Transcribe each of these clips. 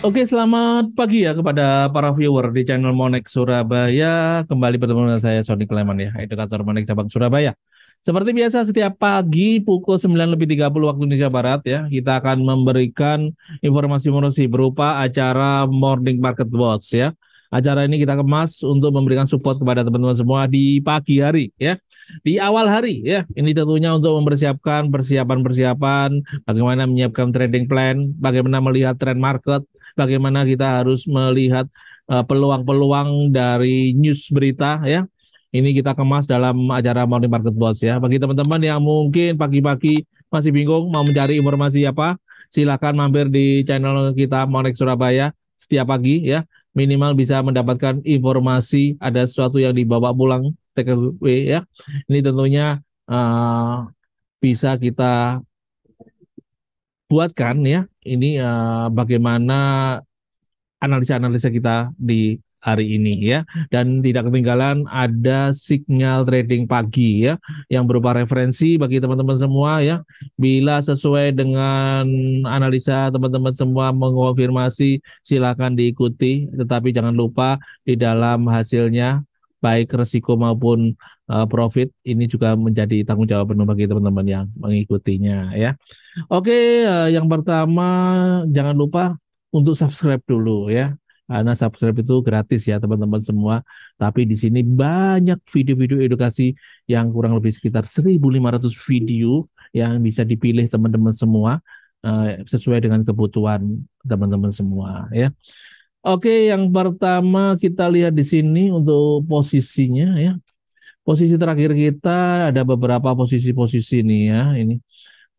Oke, selamat pagi ya kepada para viewer di channel Monek Surabaya. Kembali bertemu dengan saya Sony Kleman ya, edukator Monek Cabang Surabaya. Seperti biasa setiap pagi pukul 9 lebih 30 waktu Indonesia Barat ya, kita akan memberikan informasi-informasi berupa acara Morning Market Watch ya. Acara ini kita kemas untuk memberikan support kepada teman-teman semua di pagi hari ya. Di awal hari ya. Ini tentunya untuk mempersiapkan persiapan-persiapan bagaimana menyiapkan trading plan, bagaimana melihat trend market, bagaimana kita harus melihat eh, peluang-peluang dari news berita ya. Ini kita kemas dalam acara Morning Market Watch ya. Bagi teman-teman yang mungkin pagi-pagi masih bingung mau mencari informasi apa, silakan mampir di channel kita Monex Surabaya setiap pagi ya. Minimal bisa mendapatkan informasi ada sesuatu yang dibawa pulang take ya. Ini tentunya uh, bisa kita buatkan ya ini uh, bagaimana analisa-analisa kita di hari ini ya dan tidak ketinggalan ada signal trading pagi ya yang berupa referensi bagi teman-teman semua ya bila sesuai dengan analisa teman-teman semua mengonfirmasi silakan diikuti tetapi jangan lupa di dalam hasilnya baik resiko maupun uh, profit ini juga menjadi tanggung jawab penuh bagi teman-teman yang mengikutinya ya. Oke, uh, yang pertama jangan lupa untuk subscribe dulu ya. Karena subscribe itu gratis ya teman-teman semua. Tapi di sini banyak video-video edukasi yang kurang lebih sekitar 1.500 video yang bisa dipilih teman-teman semua eh, sesuai dengan kebutuhan teman-teman semua ya. Oke, yang pertama kita lihat di sini untuk posisinya ya. Posisi terakhir kita ada beberapa posisi-posisi nih ya. Ini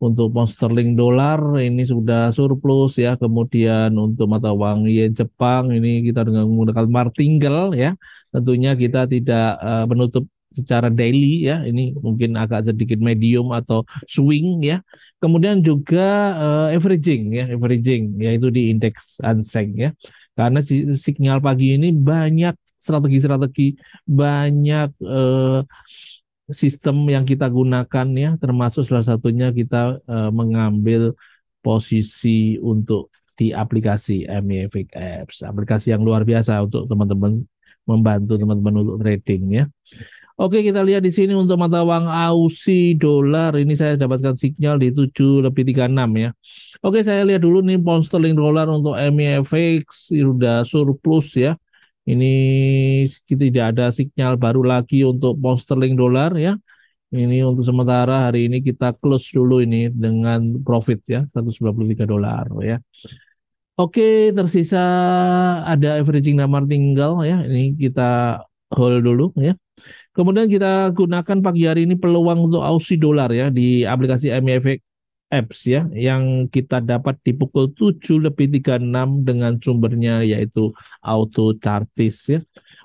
untuk pound sterling dolar ini sudah surplus ya. Kemudian untuk mata uang yen Jepang ini kita dengan menggunakan martingale ya. Tentunya kita tidak uh, menutup secara daily ya. Ini mungkin agak sedikit medium atau swing ya. Kemudian juga uh, averaging ya, averaging yaitu di indeks Hanseng ya. Karena si signal pagi ini banyak strategi-strategi banyak eh, sistem yang kita gunakan ya termasuk salah satunya kita eh, mengambil posisi untuk di aplikasi MEFIC Apps aplikasi yang luar biasa untuk teman-teman membantu teman-teman untuk trading ya. Oke kita lihat di sini untuk mata uang Aussie dolar ini saya dapatkan sinyal di 7 lebih 36 ya. Oke saya lihat dulu nih pound sterling dolar untuk MEFX sudah surplus ya. Ini tidak ada sinyal baru lagi untuk pound sterling dolar ya. Ini untuk sementara hari ini kita close dulu ini dengan profit ya 193 dolar ya. Oke, tersisa ada averaging number tinggal ya. Ini kita hold dulu ya. Kemudian kita gunakan pagi hari ini peluang untuk Aussie dolar ya di aplikasi MEFX apps ya yang kita dapat di pukul 7 lebih 36 dengan sumbernya yaitu auto chartis ya.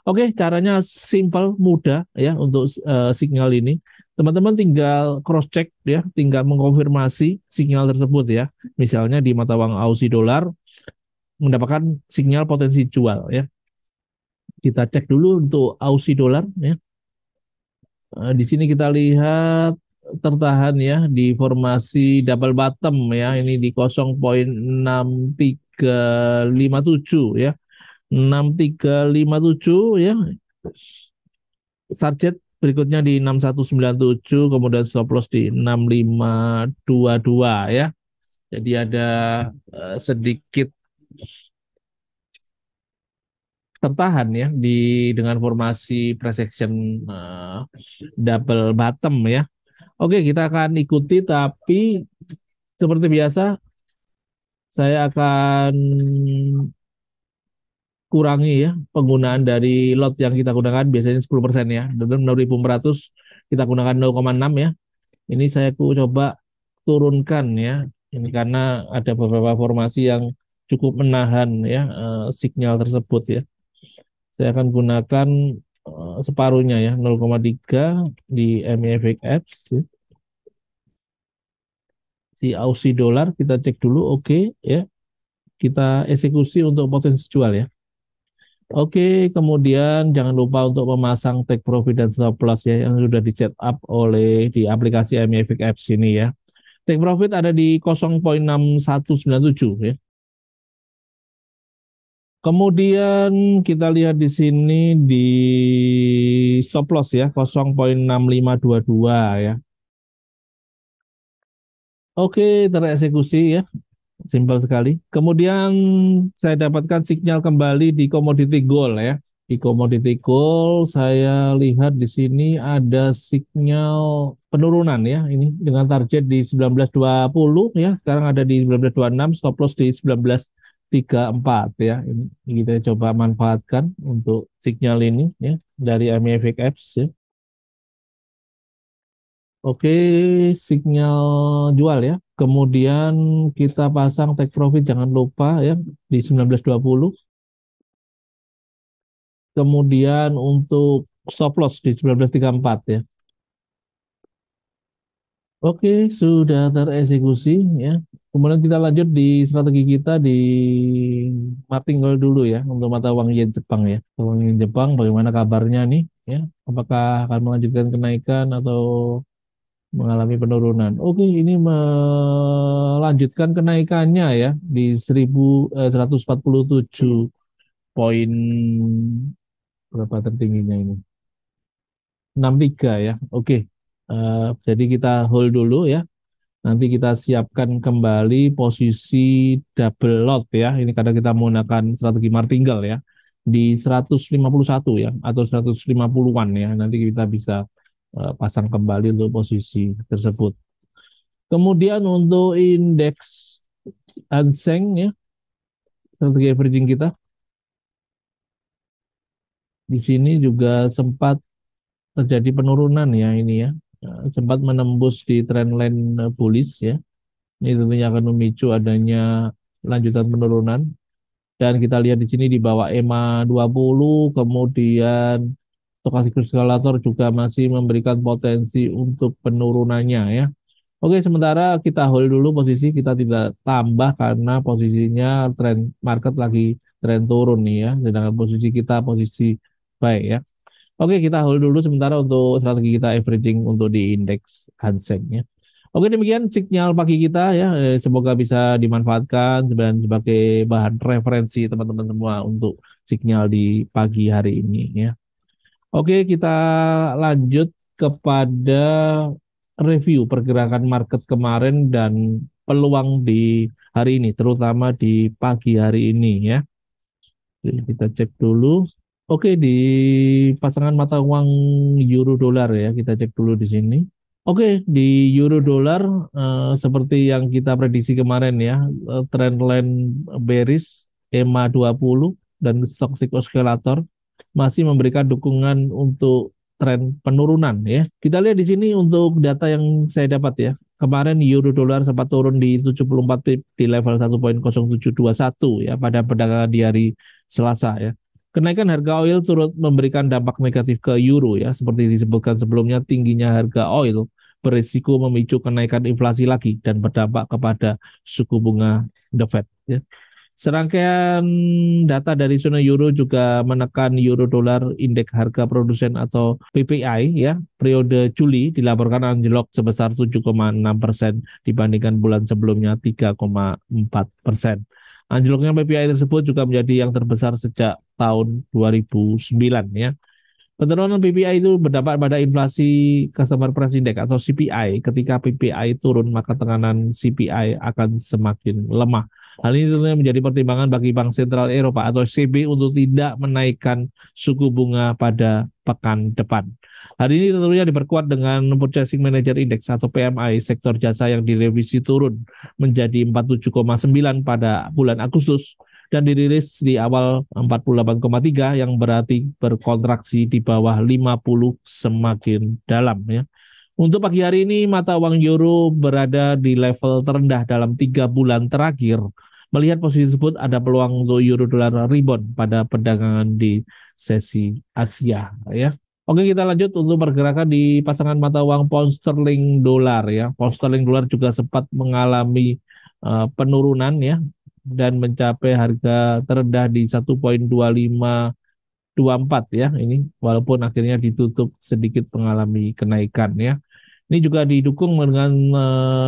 Oke, caranya simple, mudah ya untuk uh, eh, signal ini. Teman-teman tinggal cross check ya, tinggal mengkonfirmasi signal tersebut ya. Misalnya di mata uang Aussie dolar mendapatkan signal potensi jual ya. Kita cek dulu untuk Aussie dolar ya. Eh, di sini kita lihat tertahan ya di formasi double bottom ya ini di 0.6357 ya 6357 ya target berikutnya di 6197 kemudian stop loss di 6522 ya jadi ada eh, sedikit tertahan ya di dengan formasi pre-section uh, double bottom ya Oke, kita akan ikuti, tapi seperti biasa, saya akan kurangi ya penggunaan dari lot yang kita gunakan, biasanya 10% ya. Dan 6.400 kita gunakan 0,6 ya. Ini saya coba turunkan ya. Ini karena ada beberapa formasi yang cukup menahan ya eh, signal tersebut ya. Saya akan gunakan separuhnya ya 0,3 di MEVX apps ya. si ausi dolar kita cek dulu oke okay, ya kita eksekusi untuk potensi jual ya Oke, okay, kemudian jangan lupa untuk memasang take profit dan stop loss ya yang sudah di set up oleh di aplikasi MEVX Apps ini ya. Take profit ada di 0.6197 ya. Kemudian kita lihat di sini di stop loss ya 0.6522 ya. Oke, tereksekusi ya. Simpel sekali. Kemudian saya dapatkan sinyal kembali di komoditi gold ya. Di komoditi gold saya lihat di sini ada sinyal penurunan ya ini dengan target di 1920 ya. Sekarang ada di 1926, stop loss di 19 tiga empat ya ini kita coba manfaatkan untuk signal ini ya dari MFX apps ya Oke signal jual ya kemudian kita pasang take profit jangan lupa ya di sembilan belas dua puluh kemudian untuk stop loss di sembilan belas tiga empat ya Oke, sudah tereksekusi ya. Kemudian kita lanjut di strategi kita di gold dulu ya untuk mata uang yen Jepang ya. Uang yen Jepang bagaimana kabarnya nih ya? Apakah akan melanjutkan kenaikan atau mengalami penurunan? Oke, ini melanjutkan kenaikannya ya di 1147 eh, poin berapa tertingginya ini? 63 ya. Oke. Uh, jadi kita hold dulu ya. Nanti kita siapkan kembali posisi double lot ya. Ini karena kita menggunakan strategi martingale ya di 151 ya atau 150-an ya. Nanti kita bisa uh, pasang kembali untuk posisi tersebut. Kemudian untuk indeks Hanseng ya strategi averaging kita. Di sini juga sempat terjadi penurunan ya ini ya Ya, sempat menembus di trendline eh, bullish ya. Ini tentunya akan memicu adanya lanjutan penurunan. Dan kita lihat di sini di bawah EMA 20, kemudian stokastik kalkulator juga masih memberikan potensi untuk penurunannya ya. Oke, sementara kita hold dulu posisi kita tidak tambah karena posisinya trend market lagi trend turun nih ya, sedangkan posisi kita posisi baik ya. Oke, kita hold dulu sementara untuk strategi kita averaging untuk di indeks Hansengnya. Oke, demikian signal pagi kita ya. Eh, semoga bisa dimanfaatkan dan sebagai bahan referensi teman-teman semua untuk signal di pagi hari ini ya. Oke, kita lanjut kepada review pergerakan market kemarin dan peluang di hari ini, terutama di pagi hari ini ya. Jadi kita cek dulu. Oke, di pasangan mata uang euro dolar ya, kita cek dulu di sini. Oke, di euro dolar eh, seperti yang kita prediksi kemarin ya, eh, trend line bearish EMA 20 dan toxic oscillator masih memberikan dukungan untuk tren penurunan ya. Kita lihat di sini untuk data yang saya dapat ya. Kemarin euro dolar sempat turun di 74 pip di level 1.0721 ya pada perdagangan di hari Selasa ya Kenaikan harga oil turut memberikan dampak negatif ke euro ya, seperti disebutkan sebelumnya tingginya harga oil berisiko memicu kenaikan inflasi lagi dan berdampak kepada suku bunga The Fed ya. Serangkaian data dari zona euro juga menekan euro dolar indeks harga produsen atau PPI ya periode Juli dilaporkan anjlok sebesar 7,6 persen dibandingkan bulan sebelumnya 3,4 persen. Anjloknya PPI tersebut juga menjadi yang terbesar sejak tahun 2009 ya. Penurunan PPI itu berdampak pada inflasi customer price index atau CPI. Ketika PPI turun, maka tekanan CPI akan semakin lemah. Hal ini tentunya menjadi pertimbangan bagi Bank Sentral Eropa atau ECB untuk tidak menaikkan suku bunga pada pekan depan. Hari ini tentunya diperkuat dengan Purchasing Manager Index atau PMI sektor jasa yang direvisi turun menjadi 47,9 pada bulan Agustus dan dirilis di awal 48,3 yang berarti berkontraksi di bawah 50 semakin dalam ya. Untuk pagi hari ini, mata uang euro berada di level terendah dalam tiga bulan terakhir. Melihat posisi tersebut, ada peluang untuk euro dolar rebound pada perdagangan di sesi Asia. Ya. Oke, kita lanjut untuk pergerakan di pasangan mata uang pound sterling dolar. Ya. Pound sterling dolar juga sempat mengalami uh, penurunan ya dan mencapai harga terendah di 1.2524 empat ya ini walaupun akhirnya ditutup sedikit mengalami kenaikan ya. Ini juga didukung dengan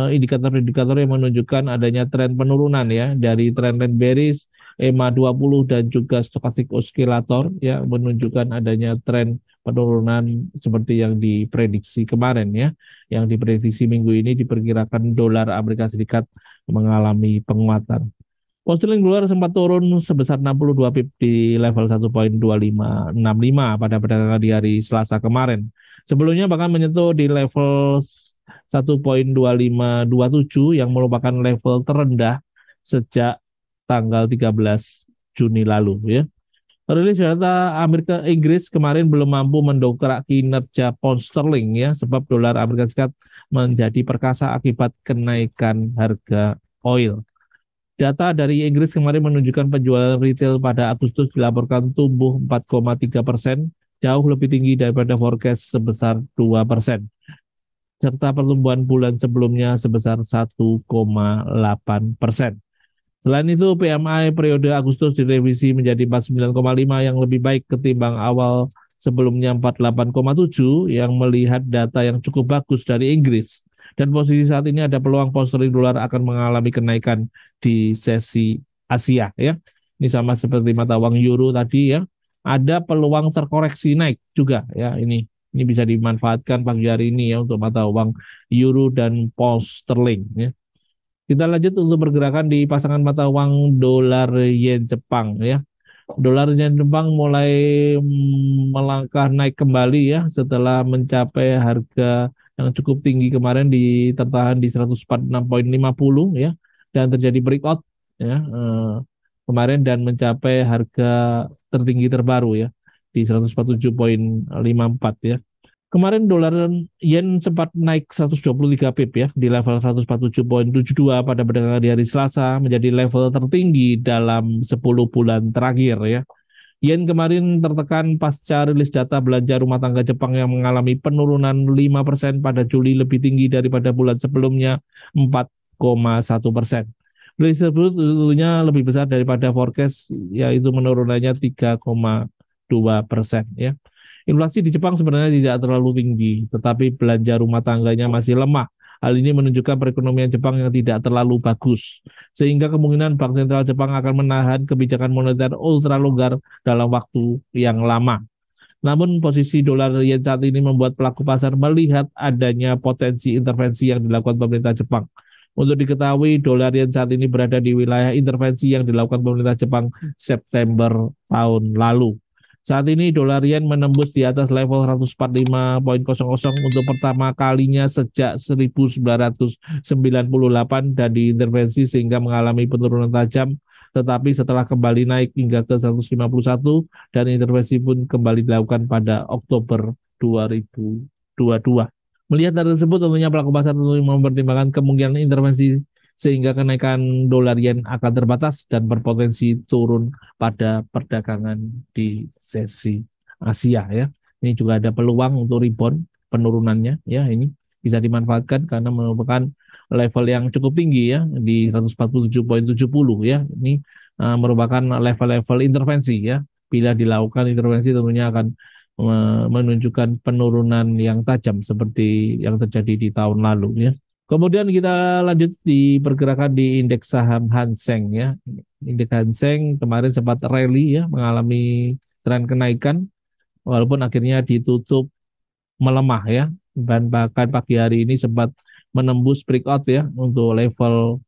eh, indikator-indikator yang menunjukkan adanya tren penurunan ya dari tren tren bearish EMA 20 dan juga stokastik oscillator ya menunjukkan adanya tren penurunan seperti yang diprediksi kemarin ya. Yang diprediksi minggu ini diperkirakan dolar Amerika Serikat mengalami penguatan. Pound sterling keluar sempat turun sebesar 62 pip di level 1.2565 pada perdagangan di hari Selasa kemarin. Sebelumnya bahkan menyentuh di level 1.2527 yang merupakan level terendah sejak tanggal 13 Juni lalu ya. Rilis data Amerika Inggris kemarin belum mampu mendongkrak kinerja pound sterling ya sebab dolar Amerika Serikat menjadi perkasa akibat kenaikan harga oil. Data dari Inggris kemarin menunjukkan penjualan retail pada Agustus dilaporkan tumbuh 4,3 persen, jauh lebih tinggi daripada forecast sebesar 2 persen, serta pertumbuhan bulan sebelumnya sebesar 1,8 persen. Selain itu, PMI periode Agustus direvisi menjadi 49,5 yang lebih baik ketimbang awal sebelumnya 48,7 yang melihat data yang cukup bagus dari Inggris dan posisi saat ini ada peluang pound dolar akan mengalami kenaikan di sesi Asia ya. Ini sama seperti mata uang euro tadi ya. Ada peluang terkoreksi naik juga ya ini. Ini bisa dimanfaatkan pagi hari ini ya untuk mata uang euro dan pound sterling ya. Kita lanjut untuk pergerakan di pasangan mata uang dolar yen Jepang ya. Dolar yen Jepang mulai mm, melangkah naik kembali ya setelah mencapai harga yang cukup tinggi kemarin di tertahan di 146.50 ya dan terjadi breakout ya uh, kemarin dan mencapai harga tertinggi terbaru ya di 147.54 ya. Kemarin dolar yen sempat naik 123 pip ya di level 147.72 pada perdagangan di hari Selasa menjadi level tertinggi dalam 10 bulan terakhir ya. Yen kemarin tertekan pasca rilis data belanja rumah tangga Jepang yang mengalami penurunan 5% pada Juli lebih tinggi daripada bulan sebelumnya 4,1 persen. Rilis tersebut tentunya lebih besar daripada forecast yaitu menurunannya 3,2 persen. Ya. Inflasi di Jepang sebenarnya tidak terlalu tinggi, tetapi belanja rumah tangganya masih lemah. Hal ini menunjukkan perekonomian Jepang yang tidak terlalu bagus sehingga kemungkinan Bank Sentral Jepang akan menahan kebijakan moneter ultra longgar dalam waktu yang lama. Namun posisi dolar yen saat ini membuat pelaku pasar melihat adanya potensi intervensi yang dilakukan pemerintah Jepang. Untuk diketahui, dolar yen saat ini berada di wilayah intervensi yang dilakukan pemerintah Jepang September tahun lalu. Saat ini dolar yen menembus di atas level 145.00 untuk pertama kalinya sejak 1998 dan diintervensi sehingga mengalami penurunan tajam tetapi setelah kembali naik hingga ke 151 dan intervensi pun kembali dilakukan pada Oktober 2022. Melihat hal tersebut tentunya pelaku pasar tentu mempertimbangkan kemungkinan intervensi sehingga kenaikan dolar yen akan terbatas dan berpotensi turun pada perdagangan di sesi Asia ya. Ini juga ada peluang untuk rebound penurunannya ya ini bisa dimanfaatkan karena merupakan level yang cukup tinggi ya di 147.70 ya. Ini uh, merupakan level-level intervensi ya. Bila dilakukan intervensi tentunya akan menunjukkan penurunan yang tajam seperti yang terjadi di tahun lalu ya. Kemudian kita lanjut di pergerakan di indeks saham Hanseng ya. Indeks Hanseng kemarin sempat rally ya, mengalami tren kenaikan walaupun akhirnya ditutup melemah ya. Dan bahkan pagi hari ini sempat menembus breakout ya untuk level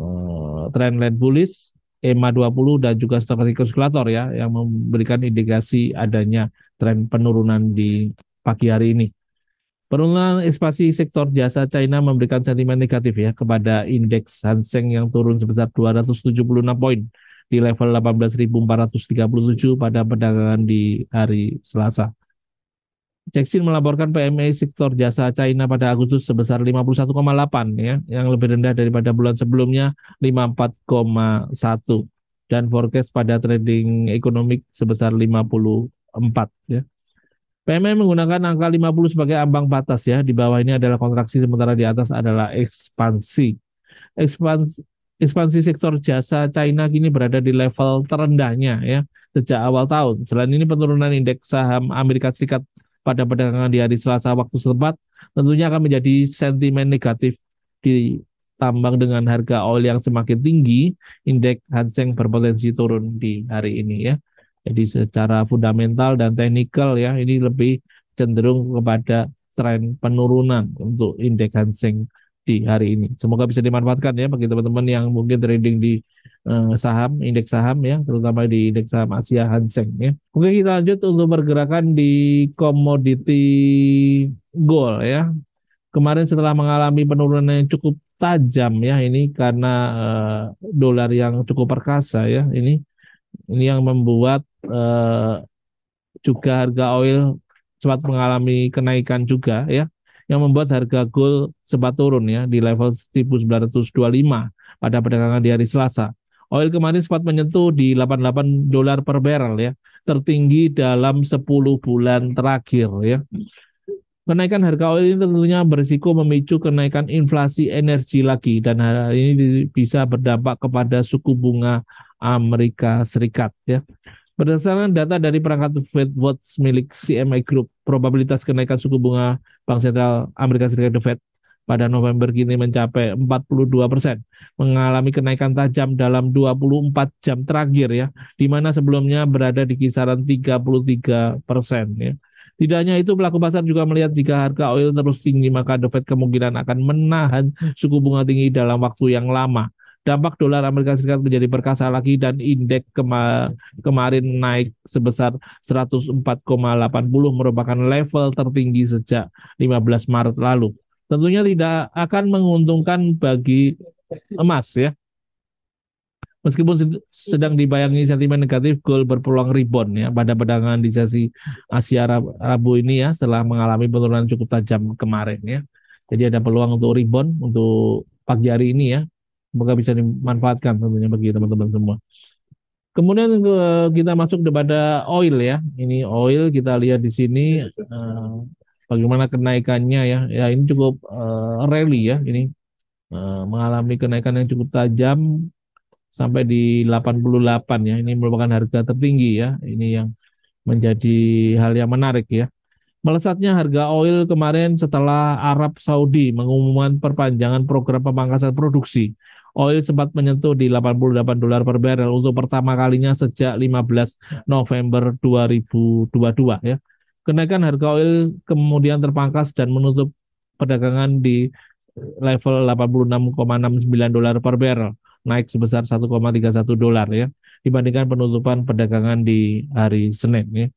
uh, eh, trend line bullish EMA 20 dan juga stokastik oscillator ya yang memberikan indikasi adanya tren penurunan di pagi hari ini. Penurunan ekspansi sektor jasa China memberikan sentimen negatif ya kepada indeks Hanseng yang turun sebesar 276 poin di level 18.437 pada perdagangan di hari Selasa. Jackson melaporkan PMI e sektor jasa China pada Agustus sebesar 51,8 ya, yang lebih rendah daripada bulan sebelumnya 54,1 dan forecast pada trading ekonomik sebesar 54 ya. PMI e menggunakan angka 50 sebagai ambang batas ya. Di bawah ini adalah kontraksi sementara di atas adalah ekspansi. Ekspansi ekspansi sektor jasa China kini berada di level terendahnya ya sejak awal tahun. Selain ini penurunan indeks saham Amerika Serikat pada perdagangan di hari Selasa waktu setempat tentunya akan menjadi sentimen negatif ditambang dengan harga oil yang semakin tinggi, indeks Hanseng Seng berpotensi turun di hari ini ya. Jadi secara fundamental dan teknikal ya ini lebih cenderung kepada tren penurunan untuk indeks Seng di hari ini. Semoga bisa dimanfaatkan ya bagi teman-teman yang mungkin trading di eh, saham, indeks saham ya, terutama di indeks saham Asia Hang Seng ya. Oke kita lanjut untuk pergerakan di komoditi gold ya. Kemarin setelah mengalami penurunan yang cukup tajam ya ini karena eh, dolar yang cukup perkasa ya ini ini yang membuat eh, juga harga oil sempat mengalami kenaikan juga ya yang membuat harga gold sempat turun ya di level 1925 pada perdagangan di hari Selasa. Oil kemarin sempat menyentuh di 88 dolar per barrel ya, tertinggi dalam 10 bulan terakhir ya. Kenaikan harga oil ini tentunya berisiko memicu kenaikan inflasi energi lagi dan hal ini bisa berdampak kepada suku bunga Amerika Serikat ya. Berdasarkan data dari perangkat Fed Watch milik CMI Group, probabilitas kenaikan suku bunga Bank Sentral Amerika Serikat The Fed pada November kini mencapai 42 persen, mengalami kenaikan tajam dalam 24 jam terakhir ya, di mana sebelumnya berada di kisaran 33 persen ya. Tidak hanya itu, pelaku pasar juga melihat jika harga oil terus tinggi, maka The Fed kemungkinan akan menahan suku bunga tinggi dalam waktu yang lama dampak dolar Amerika Serikat menjadi perkasa lagi dan indeks kema kemarin naik sebesar 104,80 merupakan level tertinggi sejak 15 Maret lalu. Tentunya tidak akan menguntungkan bagi emas ya. Meskipun sedang dibayangi sentimen negatif, gold berpeluang rebound ya pada perdagangan di sesi Asia Rabu ini ya setelah mengalami penurunan cukup tajam kemarin ya. Jadi ada peluang untuk rebound untuk pagi hari ini ya Semoga bisa dimanfaatkan tentunya bagi teman-teman semua. Kemudian eh, kita masuk kepada oil ya. Ini oil kita lihat di sini uh, bagaimana kenaikannya ya. Ya ini cukup uh, rally ya ini uh, mengalami kenaikan yang cukup tajam sampai di 88 ya. Ini merupakan harga tertinggi ya. Ini yang menjadi hal yang menarik ya. Melesatnya harga oil kemarin setelah Arab Saudi mengumumkan perpanjangan program pemangkasan produksi oil sempat menyentuh di 88 dolar per barrel untuk pertama kalinya sejak 15 November 2022 ya. Kenaikan harga oil kemudian terpangkas dan menutup perdagangan di level 86,69 dolar per barrel, naik sebesar 1,31 dolar ya dibandingkan penutupan perdagangan di hari Senin ya.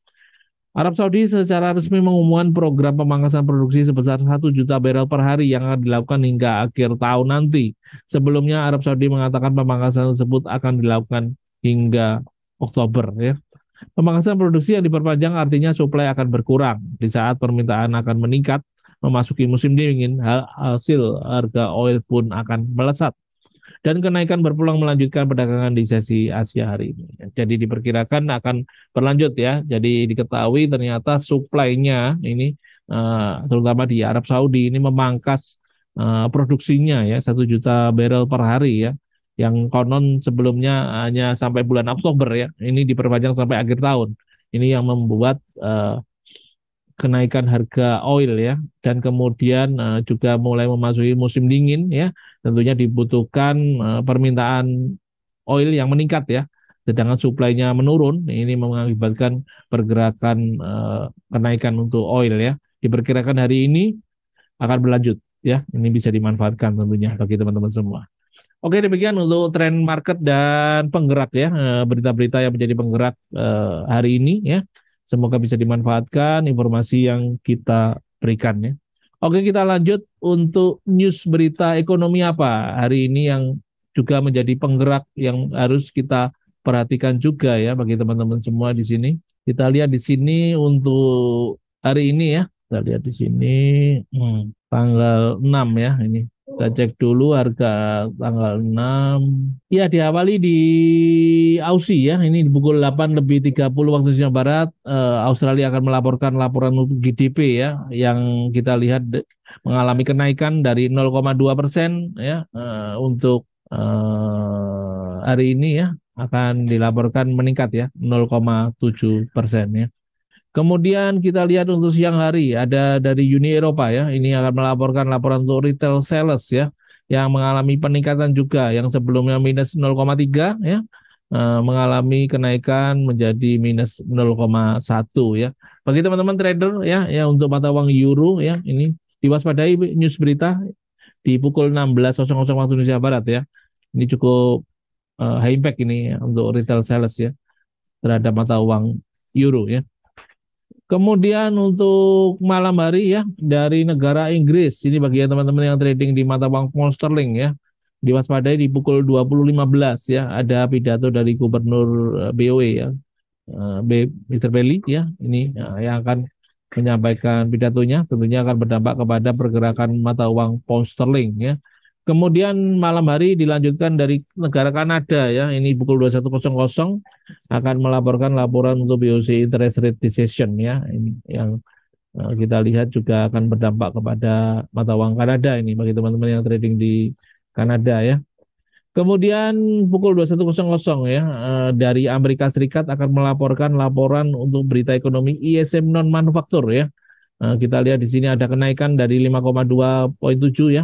Arab Saudi secara resmi mengumumkan program pemangkasan produksi sebesar 1 juta barrel per hari yang akan dilakukan hingga akhir tahun nanti. Sebelumnya Arab Saudi mengatakan pemangkasan tersebut akan dilakukan hingga Oktober ya. Pemangkasan produksi yang diperpanjang artinya suplai akan berkurang di saat permintaan akan meningkat memasuki musim dingin hasil harga oil pun akan melesat dan kenaikan berpeluang melanjutkan perdagangan di sesi Asia hari ini. Jadi diperkirakan akan berlanjut ya. Jadi diketahui ternyata suplainya ini eh, terutama di Arab Saudi ini memangkas eh, produksinya ya satu juta barrel per hari ya yang konon sebelumnya hanya sampai bulan Oktober ya. Ini diperpanjang sampai akhir tahun. Ini yang membuat eh, kenaikan harga oil ya dan kemudian juga mulai memasuki musim dingin ya tentunya dibutuhkan eh, permintaan oil yang meningkat ya sedangkan suplainya menurun ini mengakibatkan pergerakan eh, kenaikan untuk oil ya diperkirakan hari ini akan berlanjut ya ini bisa dimanfaatkan tentunya bagi teman-teman semua oke demikian untuk tren market dan penggerak ya eh, berita-berita yang menjadi penggerak hari ini ya semoga bisa dimanfaatkan informasi yang kita berikan ya Oke, kita lanjut untuk news berita ekonomi apa hari ini yang juga menjadi penggerak yang harus kita perhatikan juga ya bagi teman-teman semua di sini. Kita lihat di sini untuk hari ini ya. Kita lihat di sini hmm, tanggal 6 ya ini. Kita cek dulu harga tanggal 6. Ya, diawali di Aussie ya. Ini pukul 8 lebih 30 waktu Indonesia Barat. Eh, Australia akan melaporkan laporan untuk GDP ya. Yang kita lihat mengalami kenaikan dari 0,2 persen ya. Eh, untuk eh, hari ini ya akan dilaporkan meningkat ya 0,7 persen ya. Kemudian kita lihat untuk siang hari ada dari Uni Eropa ya, ini akan melaporkan laporan untuk retail sales ya yang mengalami peningkatan juga yang sebelumnya minus 0,3 ya eh, mengalami kenaikan menjadi minus 0,1 ya. Bagi teman-teman trader ya ya untuk mata uang euro ya ini diwaspadai news berita di pukul 16.00 waktu Indonesia Barat ya. Ini cukup uh, high impact ini ya, untuk retail sales ya terhadap mata uang euro ya. Kemudian untuk malam hari ya dari negara Inggris ini bagi teman-teman yang trading di mata uang pound sterling ya diwaspadai di pukul 20.15 ya ada pidato dari Gubernur eh, BOE ya eh, B, Mr. Bailey ya ini eh, yang akan menyampaikan pidatonya tentunya akan berdampak kepada pergerakan mata uang pound sterling ya Kemudian malam hari dilanjutkan dari negara Kanada ya, ini pukul 21.00 akan melaporkan laporan untuk BOC interest rate decision ya, ini yang eh, kita lihat juga akan berdampak kepada mata uang Kanada ini bagi teman-teman yang trading di Kanada ya. Kemudian pukul 21.00 ya eh, dari Amerika Serikat akan melaporkan laporan untuk berita ekonomi ISM e non manufaktur ya. Eh, kita lihat di sini ada kenaikan dari 5,2.7 ya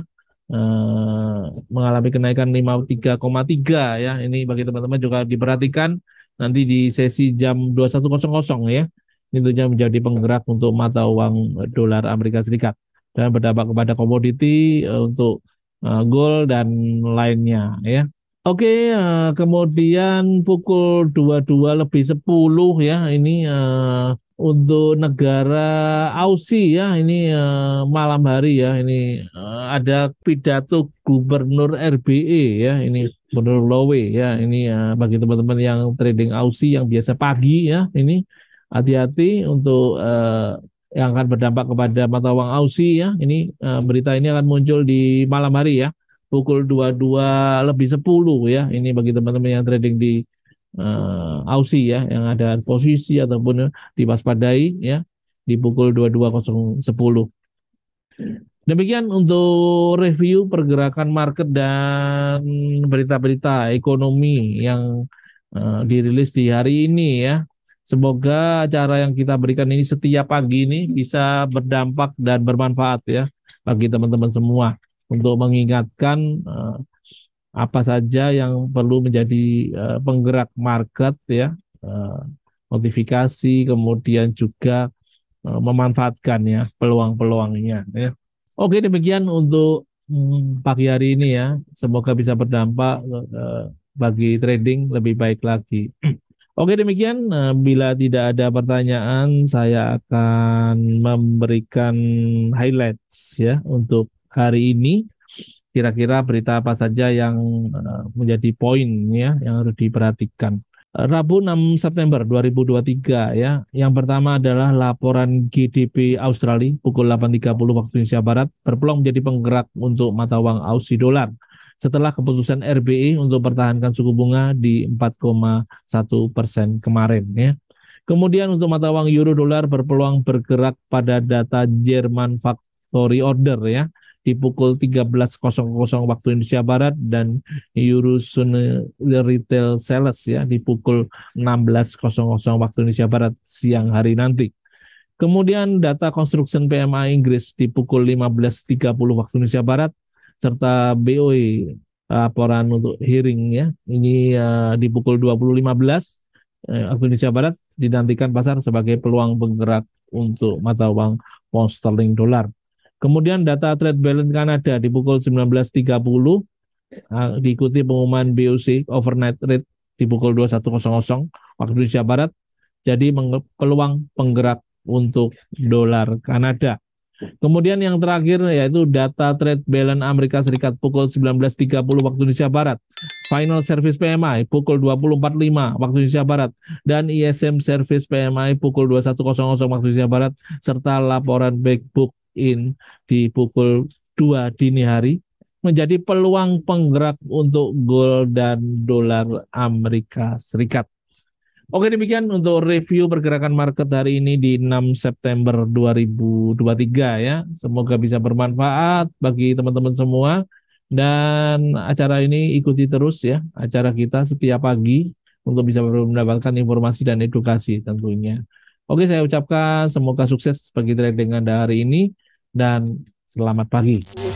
Eh, mengalami kenaikan 53,3 ya. Ini bagi teman-teman juga diperhatikan nanti di sesi jam 21.00 ya. Ini tentunya menjadi penggerak untuk mata uang dolar Amerika Serikat dan berdampak kepada komoditi eh, untuk eh, gold dan lainnya ya. Oke, kemudian pukul 22 lebih 10 ya, ini untuk negara Aussie ya ini uh, malam hari ya ini uh, ada pidato gubernur RBE ya ini gubernur Lowe ya ini uh, bagi teman-teman yang trading Aussie yang biasa pagi ya ini hati-hati untuk uh, yang akan berdampak kepada mata uang Aussie ya ini uh, berita ini akan muncul di malam hari ya pukul 22 lebih 10 ya ini bagi teman-teman yang trading di uh, Aussie ya yang ada posisi ataupun eh, diwaspadai ya di pukul 22.10. Demikian untuk review pergerakan market dan berita-berita ekonomi yang uh, dirilis di hari ini ya. Semoga acara yang kita berikan ini setiap pagi ini bisa berdampak dan bermanfaat ya bagi teman-teman semua untuk mengingatkan uh, apa saja yang perlu menjadi uh, penggerak market ya uh, notifikasi kemudian juga uh, memanfaatkan ya peluang-peluangnya ya. Oke demikian untuk um, pagi hari ini ya semoga bisa berdampak uh, bagi trading lebih baik lagi. Oke demikian uh, bila tidak ada pertanyaan saya akan memberikan highlights ya untuk hari ini kira-kira berita apa saja yang eh, menjadi poin ya yang harus diperhatikan. Rabu 6 September 2023 ya. Yang pertama adalah laporan GDP Australia pukul 8.30 waktu Indonesia Barat berpeluang menjadi penggerak untuk mata uang Aussie dolar setelah keputusan RBI untuk pertahankan suku bunga di 4,1 persen kemarin ya. Kemudian untuk mata uang euro dolar berpeluang bergerak pada data Jerman factory order ya di pukul 13.00 waktu Indonesia Barat dan Eurozone Retail Sales ya di pukul 16.00 waktu Indonesia Barat siang hari nanti. Kemudian data construction PMI Inggris di pukul 15.30 waktu Indonesia Barat serta BOE eh, laporan untuk hearing ya ini uh, di pukul 20.15 waktu Indonesia Barat dinantikan pasar sebagai peluang penggerak untuk mata uang pound sterling dolar. Kemudian data trade balance Kanada di pukul 19.30 diikuti pengumuman BOC overnight rate di pukul 21.00 waktu Indonesia Barat. Jadi peluang penggerak untuk dolar Kanada. Kemudian yang terakhir yaitu data trade balance Amerika Serikat pukul 19.30 waktu Indonesia Barat, final service PMI pukul 20.45 waktu Indonesia Barat, dan ISM service PMI pukul 21.00 waktu Indonesia Barat, serta laporan back book in di pukul 2 dini hari menjadi peluang penggerak untuk gold dan dolar Amerika Serikat. Oke demikian untuk review pergerakan market hari ini di 6 September 2023 ya. Semoga bisa bermanfaat bagi teman-teman semua dan acara ini ikuti terus ya acara kita setiap pagi untuk bisa mendapatkan informasi dan edukasi tentunya. Oke, saya ucapkan semoga sukses bagi trading Anda hari ini dan selamat pagi.